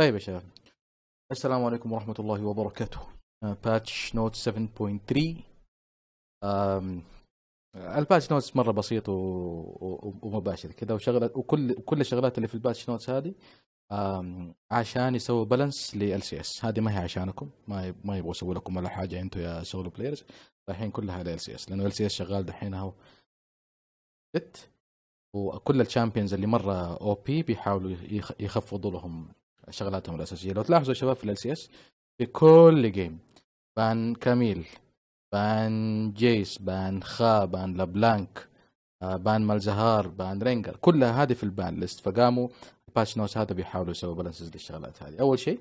طيب يا شباب السلام عليكم ورحمة الله وبركاته باتش نوت 7.3 الباتش نوتس مرة بسيط و... و... ومباشر كذا وشغلة وكل كل الشغلات اللي في الباتش نوتس هذه عشان يسووا بالانس لل سي اس هذه ما هي عشانكم ما ي... ما يبغوا يسووا لكم ولا حاجة انتم يا سولو بلايرز الحين كلها لل سي اس لانه ال سي اس شغال دحين اهو وكل الشامبيونز اللي مره او بي بيحاولوا يخفضوا لهم شغلاتهم الاساسيه لو تلاحظوا الشباب في ال سي اس في كل جيم بان كاميل بان جيس بان خا بان لابلانك آه، بان مالزهار بان رينجر كلها هذه في البان ليست فقاموا باتش نوتس هذا بيحاولوا يسووا بالانسز للشغلات هذه اول شيء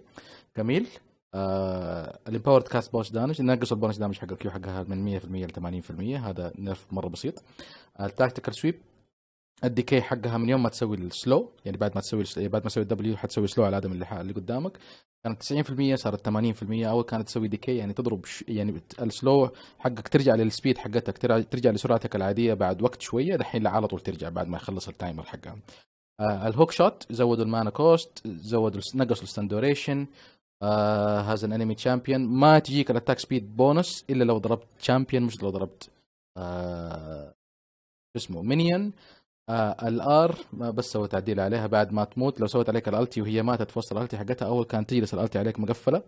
كاميل آه الامباورد كاست بوش دامج نقصوا البونس دامج حق الكيو حقها من 100% ل 80% هذا نرف مره بسيط التاكتيكال آه، سويب الديكي حقها من يوم ما تسوي السلو يعني بعد ما تسوي بعد ما تسوي الدبليو حتسوي سلو على الادم اللي, اللي قدامك كانت 90% صارت 80% اول كانت تسوي ديكي يعني تضرب ش... يعني السلو حقك ترجع للسبيد حقتك ترجع, ترجع لسرعتك العاديه بعد وقت شويه دحين على طول ترجع بعد ما يخلص التايمر حقها آه الهوك شوت زودوا المانا كوست زودوا نقصوا دوريشن هذا آه انمي تشامبيون ما تجيك الاتاك سبيد بونس الا لو ضربت تشامبيون مش لو ضربت آه، شو آه اسمه مينيون آه، الار ما بس سوى تعديل عليها بعد ما تموت لو سويت عليك الالتي وهي ماتت في وسط الالتي حقتها اول كانت تجلس الالتي عليك مقفله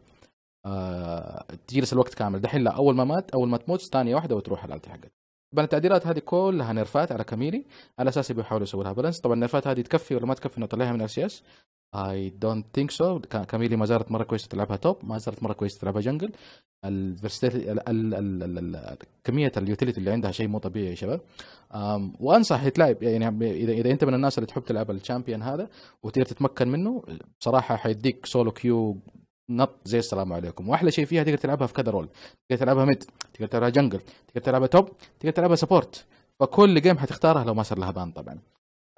آه تجلس الوقت كامل دحين لا اول ما مات اول ما تموت ثانيه واحده وتروح الالتي حقتها طبعا التعديلات هذه كلها نرفات على كاميري على اساس بيحاولوا يسووا لها بالانس طبعا النرفات هذه تكفي ولا ما تكفي انه يطلعها من ار سي اس اي دونت ثينك سو كاميلي ما زالت مره كويسه تلعبها توب ما زالت مره كويسه تلعبها جنجل كميه اليوتيليتي اللي عندها شيء مو طبيعي يا شباب وانصح يتلعب يعني اذا اذا انت من الناس اللي تحب تلعب الشامبيون هذا وتقدر تتمكن منه بصراحه حيديك سولو كيو نط زي السلام عليكم واحلى شيء فيها تقدر تلعبها في كذا رول تقدر تلعبها ميد تقدر تلعبها جنجل تقدر تلعبها توب تقدر تلعبها سبورت فكل جيم حتختارها لو ما صار لها بان طبعا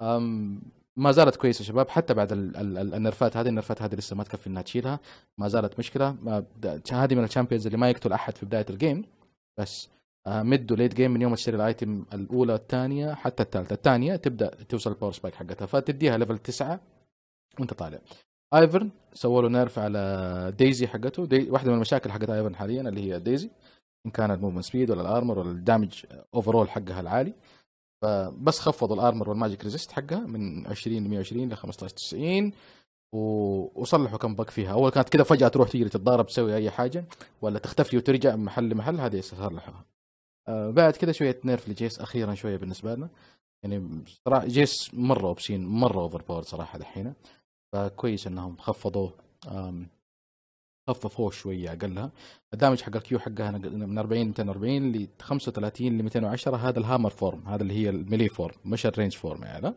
أم ما زالت كويسه شباب حتى بعد ال ال ال النرفات هذه النرفات هذه لسه ما تكفي انها تشيلها ما زالت مشكله ما هذه من الشامبيونز اللي ما يقتل احد في بدايه الجيم بس ميد وليت جيم من يوم ما تشتري الايتم الاولى الثانيه حتى الثالثه الثانيه تبدا توصل الباور سبايك حقتها فتديها ليفل 9 وانت طالع ايفرن سووا له نيرف على ديزي حقته دي واحده من المشاكل حقت ايفرن حاليا اللي هي ديزي ان كان الموفمنت سبيد ولا الارمر ولا الدامج اوفرول حقها العالي فبس خفضوا الارمر والماجيك ريزيست حقها من 20 ل 120 ل 15 90 وصلحوا كم بق فيها اول كانت كذا فجاه تروح تجري تتضارب تسوي اي حاجه ولا تختفي وترجع من محل لمحل هذه صلحوها آه بعد كذا شويه نيرف لجيس اخيرا شويه بالنسبه لنا يعني صراحه جيس مره اوبسين مره اوفر باور صراحه دحين فكويس انهم خفضوا خففوه شويه اقلها الدامج حق الكيو حقها من 40 240 ل 35 ل 210 هذا الهامر فورم هذا اللي هي الميلي فورم مش الرينج فورم يعني.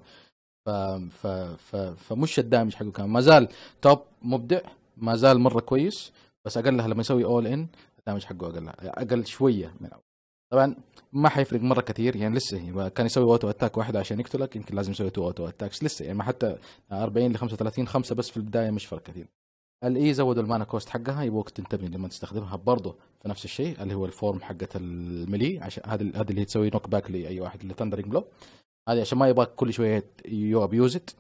ف... ف... ف... فمش الدامج حقه كان ما زال توب مبدع ما زال مره كويس بس اقلها لما يسوي اول ان الدامج حقه اقل اقل شويه من اول طبعا ما حيفرق مره كثير يعني لسه كان يسوي اوتو اتاك واحد عشان يقتلك يمكن لازم يسوي تو اوتو اتاكس لسه يعني ما حتى 40 ل 35 خمسه بس في البدايه مش فرق كثير الاي e زودوا المانا كوست حقها يبغوك تنتبه لما تستخدمها برضه في نفس الشيء اللي هو الفورم حقه الملي عشان هذه هذه اللي تسوي نوك باك لاي واحد اللي تندرينج بلو هذه عشان ما يبغاك كل شويه يو ابيوز ات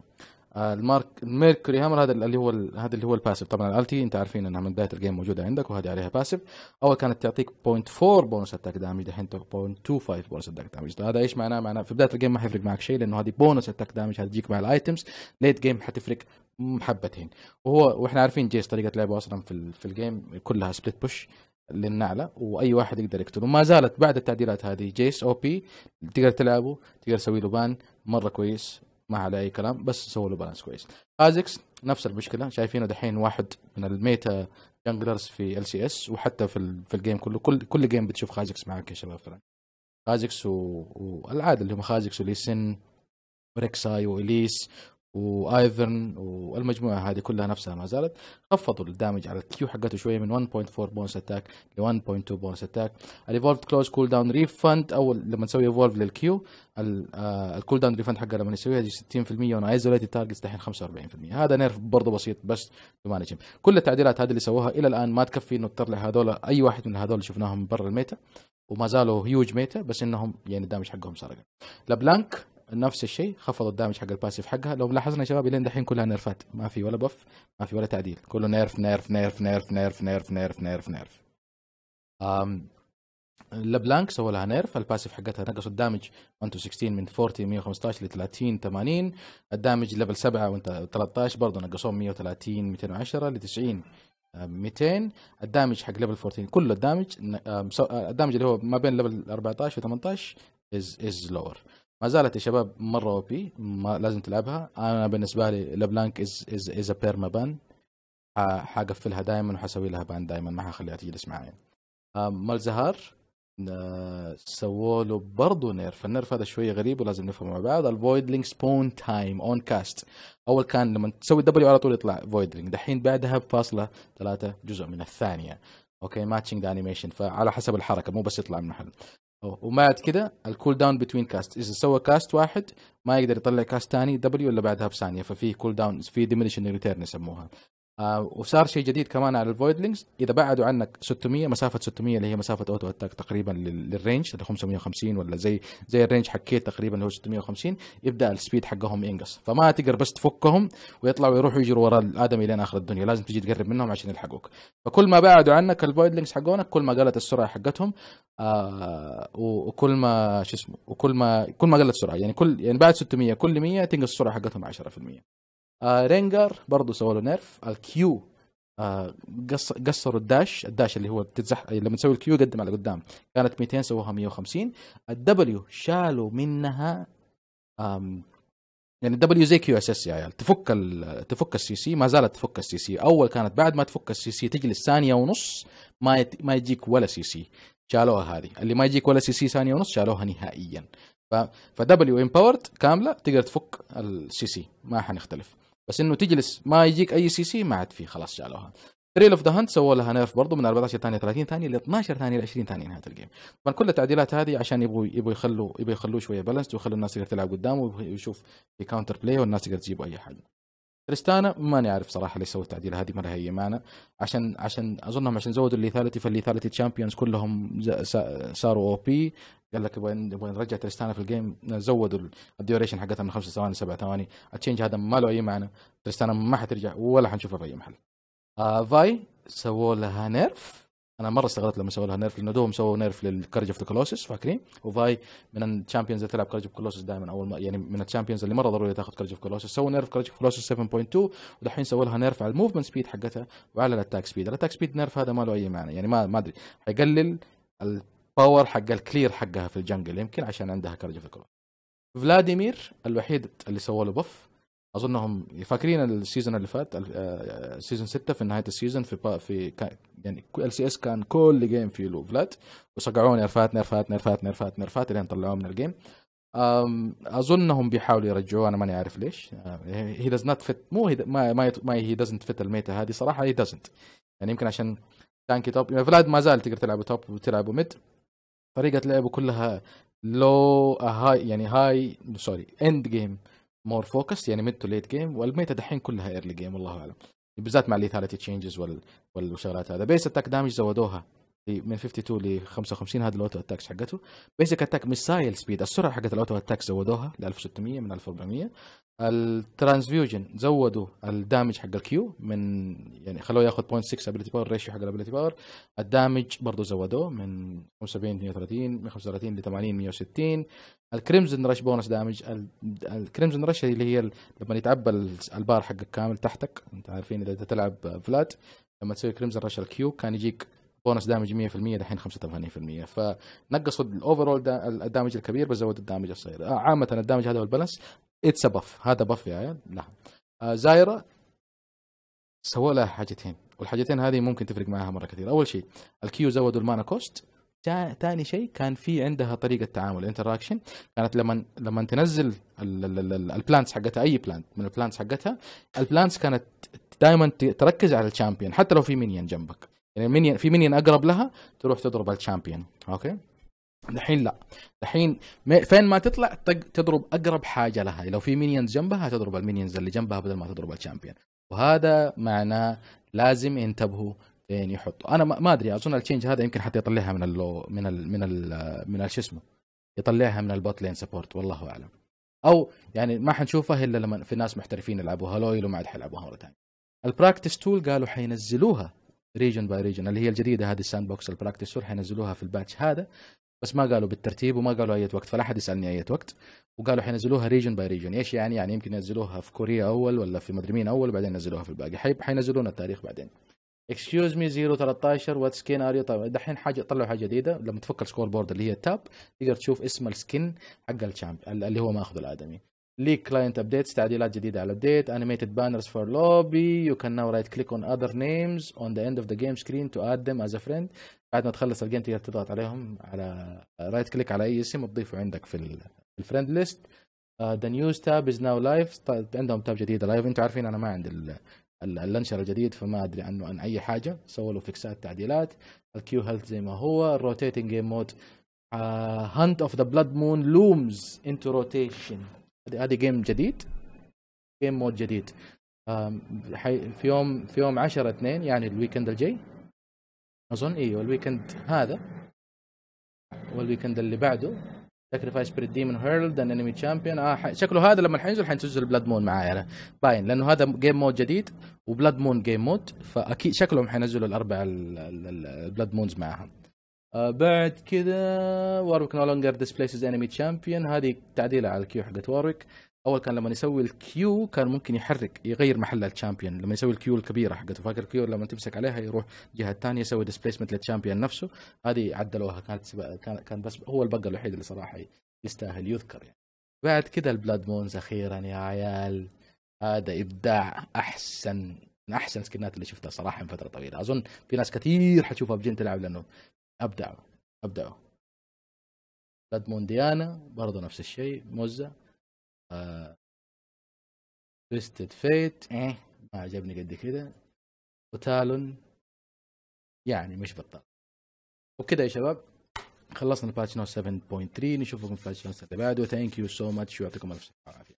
آه، المارك الميركوري هامر هذا اللي هو هذا اللي هو الباسيف طبعا الالتي انت عارفين انها من بدايه الجيم موجوده عندك وهذه عليها باسيف اول كانت تعطيك 0.4 بونس اتاك دامج دحين 0.25 بونس اتاك دامج هذا ايش معناه معناه في بدايه الجيم ما حيفرق معك شيء لانه هذه بونس اتاك دامج هتجيك مع الايتمز ليت جيم حتفرق حبتين وهو واحنا عارفين جيس طريقه لعبه اصلا في, في الجيم كلها سبليت بوش للنعله واي واحد يقدر يقتله وما زالت بعد التعديلات هذه جيس او بي تقدر تلعبه تقدر تسوي له بان مره كويس ما عليه اي كلام بس سووا له بالانس كويس ازكس نفس المشكله شايفينه دحين واحد من الميتا جانجلرز في ال سي اس وحتى في ال في الجيم كله كل كل جيم بتشوف خازكس معاك يا شباب فرق خازكس والعاده اللي هم خازكس وليسن وريكساي واليس وايفرن والمجموعه هذه كلها نفسها ما زالت خفضوا الدامج على الكيو حقته شويه من 1.4 بونس اتاك ل 1.2 بونس اتاك الايفولف كلوز كول داون ريفند اول لما نسوي ايفولف للكيو الكول داون ريفند حقه لما نسويها 60% وانا ايزوليت التارجتس دحين 45% هذا نيرف برضه بسيط بس تمانجم كل التعديلات هذه اللي سووها الى الان ما تكفي انه تطلع هذول اي واحد من هذول اللي شفناهم برا الميتا وما زالوا هيوج ميتا بس انهم يعني الدامج حقهم سرق لبلانك نفس الشيء خفض الدامج حق الباسيف حقها لو لاحظنا يا شباب لين دحين كلها نيرفات ما في ولا بف ما في ولا تعديل كله نيرف نيرف نيرف نيرف نيرف نيرف نيرف نيرف نيرف أم البلانك سووا لها نيرف الباسيف حقتها نقصوا الدامج 1 تو 16 من 40 115 ل 30 80 الدامج ليفل 7 وانت 13 برضه نقصوه 130 210 ل 90 200 آه، الدامج حق ليفل 14 كله الدامج آه، الدامج اللي هو ما بين ليفل 14 و 18 از از لور ما زالت يا شباب مره او ما لازم تلعبها انا بالنسبه لي لبلانك از از از بيرما بان حقفلها دائما وحسوي لها بان دائما ما حخليها تجلس معايا آه، مال زهار آه، سووا له برضه نيرف النيرف هذا شويه غريب ولازم نفهمه مع بعض لينك سبون تايم اون كاست اول كان لما تسوي دبليو على طول يطلع لينك دحين بعدها بفاصله ثلاثه جزء من الثانيه اوكي ماتشنج انيميشن فعلى حسب الحركه مو بس يطلع من محل أو ومات كده الكول داون بتوين كاست اذا سوى كاست واحد ما يقدر يطلع كاست ثاني دبليو الا بعدها بثانيه ففي كول داون في ديمينشن ريتيرن يسموها آه وصار شيء جديد كمان على الفويدلينجز اذا بعدوا عنك 600 مسافه 600 اللي هي مسافه اوتو اتاك تقريبا للرينج اللي 550 ولا زي زي الرينج حكيت تقريبا اللي هو 650 يبدا السبيد حقهم ينقص فما تقدر بس تفكهم ويطلعوا يروحوا يجروا ورا الادمي لين اخر الدنيا لازم تجي تقرب منهم عشان يلحقوك فكل ما بعدوا عنك الفويدلينجز حقونك كل ما قلت السرعه حقتهم آه وكل ما شو اسمه وكل ما كل ما قلت السرعه يعني كل يعني بعد 600 كل 100 تنقص السرعه حقتهم 10% آه رينجر برضه سووا له نيرف الكيو آه،, آه قص قصروا الداش الداش اللي هو بتتزح لما تسوي الكيو يقدم على قدام كانت 200 سووها 150 الدبليو شالوا منها آم يعني الدبليو زي كيو اس اس يا عيال تفك ال... تفك السي سي ما زالت تفك السي سي اول كانت بعد ما تفك السي سي تجلس ثانيه ونص ما يت... ما يجيك ولا سي سي شالوها هذه اللي ما يجيك ولا سي سي ثانيه ونص شالوها نهائيا ف فدبليو امباورد كامله تقدر تفك السي سي ما حنختلف بس انه تجلس ما يجيك اي سي سي ما عاد في خلاص شالوها تريل اوف ذا هانت سووا لها نيرف برضه من 14 ثانيه 30 ثانيه ل 12 ثانيه ل 20 ثانيه نهايه الجيم طبعا كل التعديلات هذه عشان يبغوا يبغوا يخلوا يبغوا يخلوه شويه بالانس ويخلوا الناس تقدر تلعب قدامه ويشوف في كاونتر بلاي والناس تقدر تجيب اي حاجه كريستانا ماني عارف صراحه ليش سووا التعديله هذه ما لها اي معنى عشان عشان اظنهم عشان زودوا الليثاليتي فالليثاليتي تشامبيونز كلهم صاروا او بي قال لك نبغى نرجع تريستانا في الجيم زودوا الديوريشن حقتها من خمس ثواني سبع ثواني التشينج هذا ما له اي معنى تريستانا ما حترجع ولا حنشوفها في اي محل آه فاي سووا لها نيرف انا مره استغربت لما سووا لها نيرف لانه دوم سووا نيرف للكارج اوف كلوسس فاكرين وفاي من الشامبيونز اللي تلعب كارج اوف كلوسس دائما اول ما يعني من الشامبيونز اللي مره ضروري تاخذ كارج اوف كلوسس سووا نيرف كارج اوف كلوسس 7.2 ودحين سووا لها نيرف على الموفمنت سبيد حقتها وعلى الاتاك سبيد الاتاك سبيد نيرف هذا ما له اي معنى يعني ما ما ادري حيقلل الباور حق الكلير حقها في الجنجل يمكن عشان عندها كارج اوف كلوسس. فلاديمير الوحيد اللي سووا له بف اظنهم فاكرين السيزون اللي فات آه، سيزون 6 في نهايه السيزون في في يعني ال سي اس كان كل جيم فيه له فلات وصقعوه نيرفات نرفات نرفات نرفات نرفات لين طلعوه من الجيم اظنهم بيحاولوا يرجعوه انا ماني عارف ليش هي داز نوت فيت مو هي ما ما ما هي دازنت فيت الميتا هذه صراحه هي دازنت يعني يمكن عشان تانكي توب فلاد ما زال تقدر تلعبه توب وتلعبه ميد طريقه لعبه كلها لو هاي يعني هاي سوري اند جيم مور فوكس يعني ميد تو ليت جيم والميتا دحين كلها ايرلي جيم والله اعلم بالذات مع الليثاليتي تشينجز والشغلات هذا بيس اتاك دامج زودوها من 52 ل 55 هذا الاوتو اتاكس حقته بيسك اتاك مسايل سبيد السرعه حقت الاوتو اتاك زودوها ل 1600 من 1400 الترانسفيوجن زودوا الدامج حق الكيو من يعني خلوه ياخذ 0.6 ابيلتي باور ريشيو حق الابيلتي باور الدامج برضه زودوه من 75 130 من 35 ل 80 160 الكريمزن رش بونس دامج الكريمزن رش اللي هي لما يتعبى البار حقك كامل تحتك انت عارفين اذا تلعب فلات لما تسوي كريمزن رش الكيو كان يجيك بونس دامج 100% دحين 85% فنقصوا الاوفرول الدامج الكبير بس زودوا الدامج الصغير آه، عامه الدامج هذا والبلس اتس باف هذا باف يا عيال لا نعم. آه زايرا سووا لها حاجتين والحاجتين هذه ممكن تفرق معاها مره كثير اول شيء الكيو زودوا المانا كوست ثاني شيء كان في عندها طريقه تعامل انتراكشن كانت لما لما تنزل البلانتس حقتها اي بلانت من البلانتس حقتها البلانتس كانت دائما تركز على الشامبيون حتى لو في مينيون جنبك يعني في مينيون اقرب لها تروح تضرب الشامبيون اوكي الحين لا الحين فين ما تطلع تضرب اقرب حاجه لها لو في مينيونز جنبها تضرب المينيونز اللي جنبها بدل ما تضرب الشامبيون وهذا معناه لازم ينتبهوا فين يحطوا انا ما ادري اظن التشينج هذا يمكن حتى يطلعها من اللو من الـ من الـ من شو اسمه يطلعها من البوت لين سبورت والله اعلم او يعني ما حنشوفها الا لما في ناس محترفين يلعبوها لويل وما عاد حيلعبوها مره ثانيه البراكتس تول قالوا حينزلوها ريجن باي ريجن اللي هي الجديده هذه الساند بوكس البراكتس تول حينزلوها في الباتش هذا بس ما قالوا بالترتيب وما قالوا اي وقت فلا حد يسالني اي وقت وقالوا حينزلوها ريجن باي ريجن ايش يعني يعني يمكن ينزلوها في كوريا اول ولا في مدري مين اول وبعدين ينزلوها في الباقي حي... حينزلون التاريخ بعدين اكسكيوز مي 013 وات سكين ار طيب دحين حاجه طلعوا حاجه جديده لما تفك السكور بورد اللي هي التاب تقدر تشوف اسم السكين حق الشامب اللي هو ماخذ الادمي ليك كلاينت ابديتس تعديلات جديده على الابديت انيميتد بانرز فور لوبي يو كان ناو رايت كليك اون اذر نيمز اون ذا اند اوف ذا جيم سكرين تو اد ذيم از ا فريند بعد ما تخلص الجيم تقدر تضغط عليهم على رايت كليك على اي اسم وتضيفه عندك في الفريند ليست ذا نيوز تاب از ناو لايف عندهم تاب جديده لايف انتم عارفين انا ما عندي اللانشر الجديد فما ادري عنه عن اي حاجه سووا له فيكسات تعديلات الكيو هيلث زي ما هو الروتيتنج جيم مود هانت اوف ذا بلاد مون لومز انتو روتيشن هذه جيم جديد جيم مود جديد um, في يوم في يوم 10 2 يعني الويكند الجاي اظن ايوه الويكند هذا والويكند اللي بعده ساكريفايس بريد ديمون هيرلد ان انمي تشامبيون اه شكله هذا لما حينزل حينزل بلاد مون معايا انا باين لانه هذا جيم مود جديد وبلاد مون جيم مود فاكيد شكلهم حينزلوا الاربع البلاد مونز معاهم آه بعد كذا وارك نو لونجر ديسبليسز انمي تشامبيون هذه تعديله على الكيو حقت وارك اول كان لما يسوي الكيو كان ممكن يحرك يغير محل الشامبيون لما يسوي الكيو الكبيره حقته فاكر الكيو لما تمسك عليها يروح الجهه الثانيه يسوي ديسبيسمنت للشامبيون نفسه هذه عدلوها كانت كان كان بس هو البق الوحيد اللي صراحه يستاهل يذكر يعني بعد كده البلاد مونز اخيرا يا عيال هذا ابداع احسن من احسن سكنات اللي شفتها صراحه من فتره طويله اظن في ناس كثير حتشوفها بجين تلعب لانه ابدعوا ابدعوا بلاد مونديانا برضه نفس الشيء موزة تويستد آه، إيه. فيت ما عجبني قد كده وتالون يعني مش بطال وكده يا شباب خلصنا باتش نوت 7.3 نشوفكم في باتش نوت اللي بعده ثانك يو سو ماتش ويعطيكم الف صحه وعافيه